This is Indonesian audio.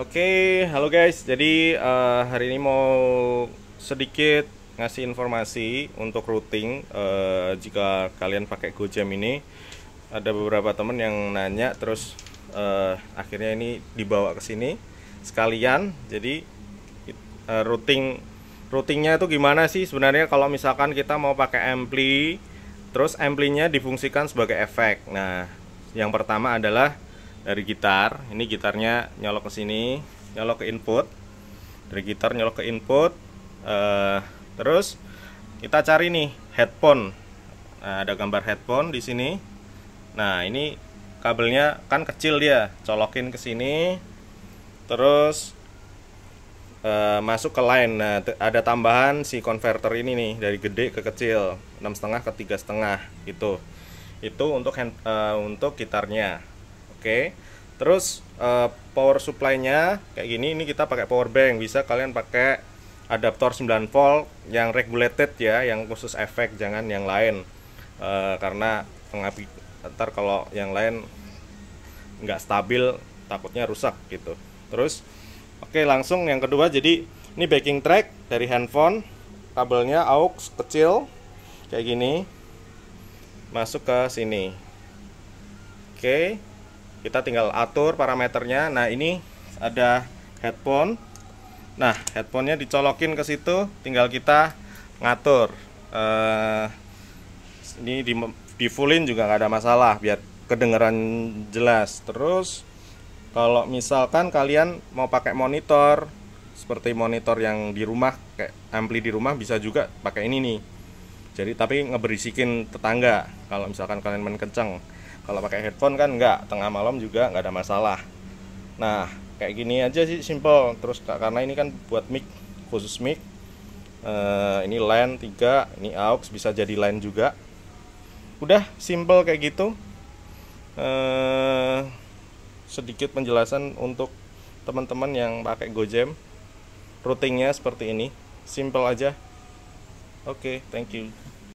Oke, okay, halo guys. Jadi uh, hari ini mau sedikit ngasih informasi untuk routing uh, jika kalian pakai Gojam ini. Ada beberapa teman yang nanya terus uh, akhirnya ini dibawa ke sini sekalian. Jadi uh, routing routingnya itu gimana sih sebenarnya kalau misalkan kita mau pakai ampli terus amplinya difungsikan sebagai efek. Nah, yang pertama adalah dari gitar ini gitarnya nyolok ke sini nyolok ke input dari gitar nyolok ke input uh, terus kita cari nih headphone nah, ada gambar headphone di sini nah ini kabelnya kan kecil dia colokin ke sini terus uh, masuk ke line nah ada tambahan si converter ini nih dari gede ke kecil enam setengah ke tiga setengah itu itu untuk hand, uh, untuk gitarnya Oke. Terus uh, power supply-nya kayak gini ini kita pakai power bank. Bisa kalian pakai adaptor 9 volt yang regulated ya, yang khusus efek jangan yang lain. Uh, karena pengapi ntar kalau yang lain nggak stabil takutnya rusak gitu. Terus oke okay, langsung yang kedua jadi ini backing track dari handphone kabelnya aux kecil kayak gini masuk ke sini. Oke. Okay kita tinggal atur parameternya nah ini ada headphone nah headphonenya dicolokin ke situ tinggal kita ngatur eh, ini di, di fullin juga nggak ada masalah biar kedengeran jelas terus kalau misalkan kalian mau pakai monitor seperti monitor yang di rumah kayak ampli di rumah bisa juga pakai ini nih jadi tapi ngeberisikin tetangga kalau misalkan kalian main kenceng kalau pakai headphone kan nggak tengah malam juga nggak ada masalah nah kayak gini aja sih simple terus karena ini kan buat mic khusus mic uh, ini LAN 3 ini aux bisa jadi LAN juga udah simple kayak gitu uh, sedikit penjelasan untuk teman-teman yang pakai gojem routingnya seperti ini simple aja oke okay, thank you